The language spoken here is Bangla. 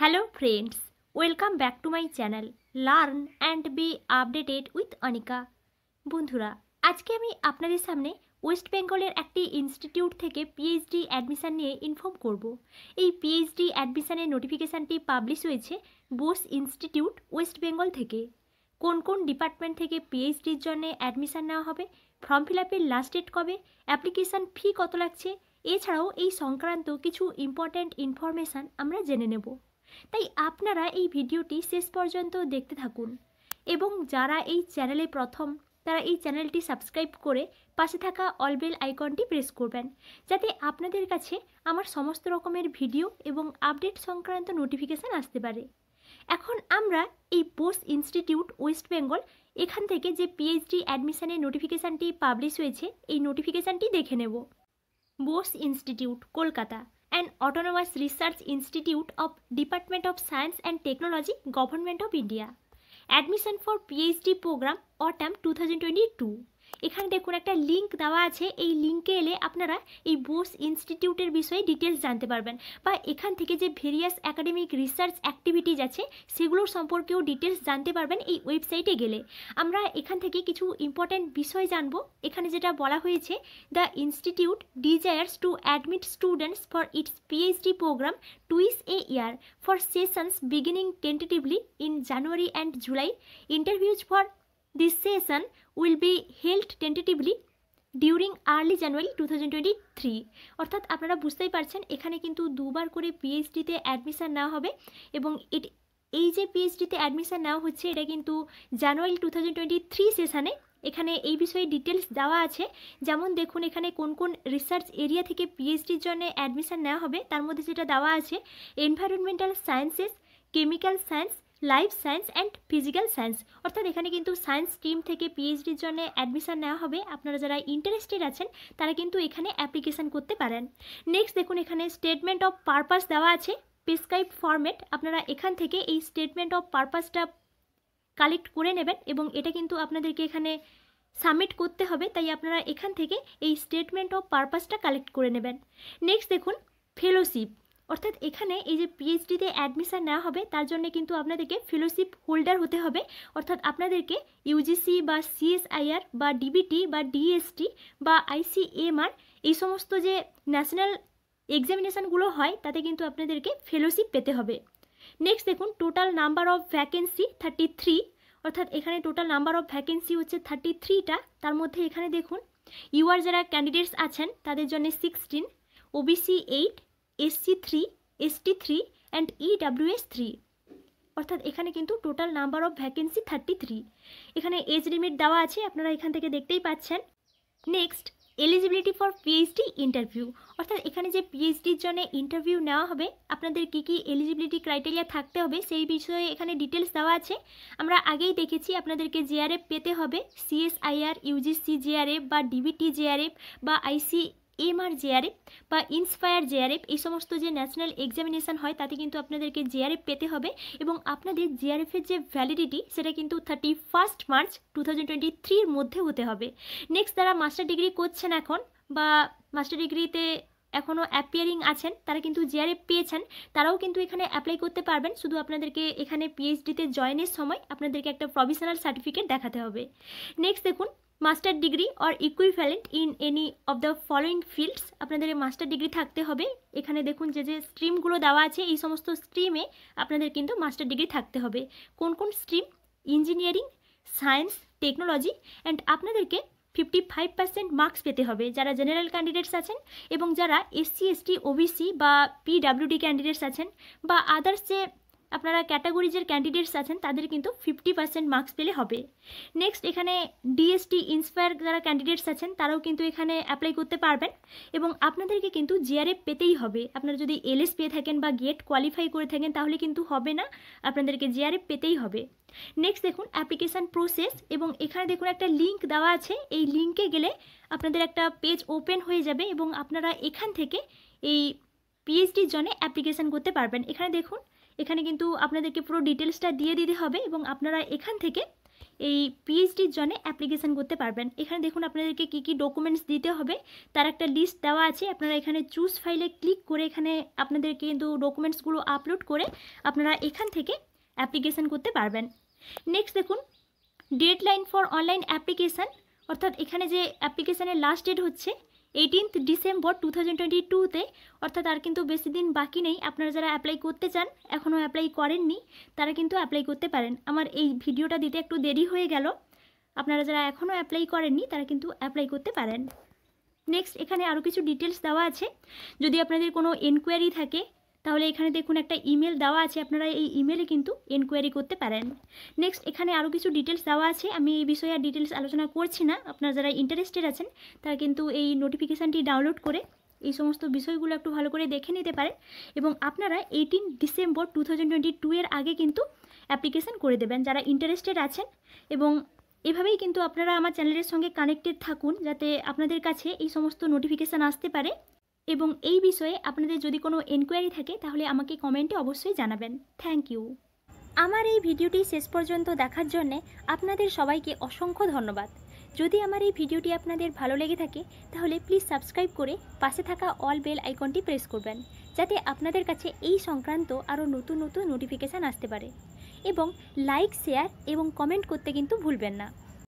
Hello friends welcome back to my channel learn and be updated with Anika বন্ধুরা আজকে আমি আপনাদের সামনে ওয়েস্ট বেঙ্গলের একটি ইনস্টিটিউট থেকে পিএইচডি অ্যাডমিশান নিয়ে ইনফর্ম করব। এই পিএইচডি অ্যাডমিশানের নোটিফিকেশানটি পাবলিশ হয়েছে বোস ইনস্টিটিউট ওয়েস্ট বেঙ্গল থেকে কোন কোন ডিপার্টমেন্ট থেকে পিএইচডির জন্য অ্যাডমিশান নেওয়া হবে ফর্ম ফিল আপের লাস্ট ডেট কবে অ্যাপ্লিকেশান ফি কত লাগছে এছাড়াও এই সংক্রান্ত কিছু ইম্পর্ট্যান্ট ইনফরমেশান আমরা জেনে নেব তাই আপনারা এই ভিডিওটি শেষ পর্যন্ত দেখতে থাকুন এবং যারা এই চ্যানেলে প্রথম তারা এই চ্যানেলটি সাবস্ক্রাইব করে পাশে থাকা অলবেল আইকনটি প্রেস করবেন যাতে আপনাদের কাছে আমার সমস্ত রকমের ভিডিও এবং আপডেট সংক্রান্ত নোটিফিকেশান আসতে পারে এখন আমরা এই বোস ইনস্টিটিউট ওয়েস্ট বেঙ্গল এখান থেকে যে পিএইচডি অ্যাডমিশানের নোটিফিকেশানটি পাবলিশ হয়েছে এই নোটিফিকেশানটি দেখে নেব Bose institute Kolkata An Autonomous Research Institute of Department of Science and Technology, Government of India. Admission for PhD program autumn 2022. এখানে দেখুন একটা লিঙ্ক দেওয়া আছে এই লিঙ্কে এলে আপনারা এই বোস ইনস্টিটিউটের বিষয়ে ডিটেলস জানতে পারবেন বা এখান থেকে যে ভেরিয়াস একাডেমিক রিসার্চ অ্যাক্টিভিটিজ আছে সেগুলোর সম্পর্কেও ডিটেলস জানতে পারবেন এই ওয়েবসাইটে গেলে আমরা এখান থেকে কিছু ইম্পর্ট্যান্ট বিষয় জানব এখানে যেটা বলা হয়েছে the institute desires to admit students for its PhD programme twice a year for sessions beginning tentatively in January and July interviews for This session will be held tentatively during early January two thousand twenty three অর্থাৎ আপনারা বুঝতেই পারছেন এখানে কিন্তু দুবার করে পিএইচডিতে অ্যাডমিশান নেওয়া হবে এবং এটি এই যে পিএইচডিতে অ্যাডমিশান নেওয়া হচ্ছে এটা কিন্তু January two thousand twenty three সেশানে এখানে এই বিষয়ে ডিটেলস দেওয়া আছে যেমন দেখুন এখানে কোন কোন রিসার্চ এরিয়া থেকে পিএইচডির জন্য অ্যাডমিশান নেওয়া হবে তার মধ্যে যেটা দেওয়া আছে environmental sciences chemical science life science and physical science অর্থাৎ এখানে কিন্তু সায়েন্স স্ট্রিম থেকে পিএইচডির জন্য অ্যাডমিশন নেওয়া হবে আপনারা যারা ইন্টারেস্টেড আছেন তারা কিন্তু এখানে অ্যাপ্লিকেশান করতে পারেন নেক্সট দেখুন এখানে স্টেটমেন্ট অফ পারপাস দেওয়া আছে প্রেসক্রাইব ফরম্যাট আপনারা এখান থেকে এই স্টেটমেন্ট অফ পারপাসটা কালেক্ট করে নেবেন এবং এটা কিন্তু আপনাদেরকে এখানে সাবমিট করতে হবে তাই আপনারা এখান থেকে এই স্টেটমেন্ট অফ পারপাসটা কালেক্ট করে নেবেন নেক্সট দেখুন ফেলোশিপ অর্থাৎ এখানে এই যে পিএইচডিতে অ্যাডমিশান নেওয়া হবে তার জন্য কিন্তু আপনাদেরকে ফেলোশিপ হোল্ডার হতে হবে অর্থাৎ আপনাদেরকে ইউজিসি বা সিএসআইআর বা ডিবিটি বা ডিএসটি বা আইসিএমআর এই সমস্ত যে ন্যাশনাল এক্সামিনেশানগুলো হয় তাতে কিন্তু আপনাদেরকে ফেলোশিপ পেতে হবে নেক্সট দেখুন total number of vacancy thirty three অর্থাৎ এখানে টোটাল নাম্বার অফ ভ্যাকেন্সি হচ্ছে থার্টি থ্রিটা তার মধ্যে এখানে দেখুন ইউআর যারা ক্যান্ডিডেটস আছেন তাদের জন্য sixteen OBC eight SC three ST three and three অর্থাৎ এখানে কিন্তু total number of vacancy thirty three এখানে এজ লিমিট দেওয়া আছে আপনারা এখান থেকে দেখতেই পাচ্ছেন next eligibility for PhD interview অর্থাৎ এখানে যে পিএইচডির জন্য ইন্টারভিউ নেওয়া হবে আপনাদের কি কি এলিজিবিলিটি ক্রাইটেরিয়া থাকতে হবে সেই বিষয়ে এখানে ডিটেলস দেওয়া আছে আমরা আগেই দেখেছি আপনাদেরকে জেআরএফ পেতে হবে সিএসআইআর ইউজিসি জেআরএফ বা ডিবিটি জেআরএফ বা আইসি এমআর জেআরএফ e বা ইন্সপায়ার জেআরএফ e, এই সমস্ত যে ন্যাশনাল এক্সামিনেশান হয় তাতে কিন্তু আপনাদেরকে জেআরএফ e পেতে হবে এবং আপনাদের জেআরএফের যে ভ্যালিডিটি সেটা কিন্তু thirty first March two thousand twenty থ্রির মধ্যে হতে হবে নেক্সট যারা মাস্টার ডিগ্রি করছেন এখন বা মাস্টার ডিগ্রিতে এখনও অ্যাপিয়ারিং আছেন তারা কিন্তু জেআরএফ পেয়েছেন তারাও কিন্তু এখানে অ্যাপ্লাই করতে পারবেন শুধু আপনাদেরকে এখানে পিএইচডিতে জয়েনের সময় আপনাদেরকে একটা প্রভিশনাল সার্টিফিকেট দেখাতে হবে নেক্সট দেখুন master degree or equivalent in any of the following fields আপনাদের মাস্টার ডিগ্রি থাকতে হবে এখানে দেখুন যে যে স্ট্রিমগুলো দেওয়া আছে এই সমস্ত স্ট্রিমে আপনাদের কিন্তু মাস্টার ডিগ্রি থাকতে হবে কোন কোন stream engineering science technology and আপনাদেরকে ফিফটি ফাইভ পার্সেন্ট মার্কস পেতে হবে যারা জেনারেল ক্যান্ডিডেটস আছেন এবং যারা এসসি এসটি ওবিসি বা পিডাব্লিউডি ক্যান্ডিডেটস আছেন বা আদার্স যে আপনারা ক্যাটাগরিজের ক্যান্ডিডেটস আছেন তাদের কিন্তু ফিফটি পার্সেন্ট মার্কস পেলে হবে নেক্সট এখানে ডিএসটি ইন্সপায়ার যারা ক্যান্ডিডেটস আছেন তারাও কিন্তু এখানে অ্যাপ্লাই করতে পারবেন এবং আপনাদেরকে কিন্তু জিআরএফ পেতেই হবে আপনারা যদি এলএস পেয়ে থাকেন বা গেট কোয়ালিফাই e করে থাকেন তাহলে কিন্তু হবে না আপনাদেরকে জিআরএফ পেতেই হবে নেক্সট দেখুন অ্যাপ্লিকেশান প্রসেস এবং এখানে দেখুন একটা লিঙ্ক দেওয়া আছে এই লিঙ্কে গেলে আপনাদের একটা পেজ ওপেন হয়ে যাবে এবং আপনারা এখান থেকে এই পিএইচডির জন্যে অ্যাপ্লিকেশান করতে পারবেন এখানে দেখুন এখানে কিন্তু আপনাদেরকে পুরো ডিটেলসটা দিয়ে দিতে হবে এবং আপনারা এখান থেকে এই পিএইচডির জন্য অ্যাপ্লিকেশান করতে পারবেন এখানে দেখুন আপনাদেরকে কি কি ডকুমেন্টস দিতে হবে তার একটা লিস্ট দেওয়া আছে আপনারা এখানে চুজ ফাইলে ক্লিক করে এখানে আপনাদেরকে কিন্তু ডকুমেন্টসগুলো আপলোড করে আপনারা এখান থেকে অ্যাপ্লিকেশান করতে পারবেন নেক্সট দেখুন ডেডলাইন ফর অনলাইন অ্যাপ্লিকেশান অর্থাৎ এখানে যে অ্যাপ্লিকেশানের লাস্ট ডেট হচ্ছে eighteenth December two thousand twenty টুতে অর্থাৎ আর কিন্তু বেশি দিন বাকি নেই আপনারা যারা অ্যাপ্লাই করতে চান এখনও অ্যাপ্লাই করেননি তারা কিন্তু অ্যাপ্লাই করতে পারেন আমার এই ভিডিওটা দিতে একটু দেরি হয়ে গেল আপনারা যারা এখনও অ্যাপ্লাই করেননি তারা কিন্তু অ্যাপ্লাই করতে পারেন নেক্সট এখানে আরও কিছু ডিটেলস দেওয়া আছে যদি আপনাদের কোনো এনকোয়ারি থাকে তাহলে এখানে দেখুন একটা ইমেল দেওয়া আছে আপনারা এই ইমেলে কিন্তু এনকোয়ারি করতে পারেন নেক্সট এখানে আরও কিছু ডিটেলস দেওয়া আছে আমি এই বিষয়ে আর ডিটেলস আলোচনা করছি না আপনারা যারা ইন্টারেস্টেড আছেন তারা কিন্তু এই নোটিফিকেশানটি ডাউনলোড করে এই সমস্ত বিষয়গুলো একটু ভালো করে দেখে নিতে পারেন এবং আপনারা এইটিন ডিসেম্বর টু থাউজেন্ড এর আগে কিন্তু অ্যাপ্লিকেশান করে দেবেন যারা ইন্টারেস্টেড আছেন এবং এভাবেই কিন্তু আপনারা আমার চ্যানেলের সঙ্গে কানেক্টেড থাকুন যাতে আপনাদের কাছে এই সমস্ত নোটিফিকেশান আসতে পারে এবং এই বিষয়ে আপনাদের যদি কোনো এনকোয়ারি থাকে তাহলে আমাকে কমেন্টে অবশ্যই জানাবেন থ্যাংক ইউ আমার এই ভিডিওটি শেষ পর্যন্ত দেখার জন্যে আপনাদের সবাইকে অসংখ্য ধন্যবাদ যদি আমার এই ভিডিওটি আপনাদের ভালো লেগে থাকে তাহলে প্লিজ সাবস্ক্রাইব করে পাশে থাকা অল বেল আইকনটি প্রেস করবেন যাতে আপনাদের কাছে এই সংক্রান্ত আরও নতুন নতুন নোটিফিকেশান আসতে পারে এবং লাইক শেয়ার এবং কমেন্ট করতে কিন্তু ভুলবেন না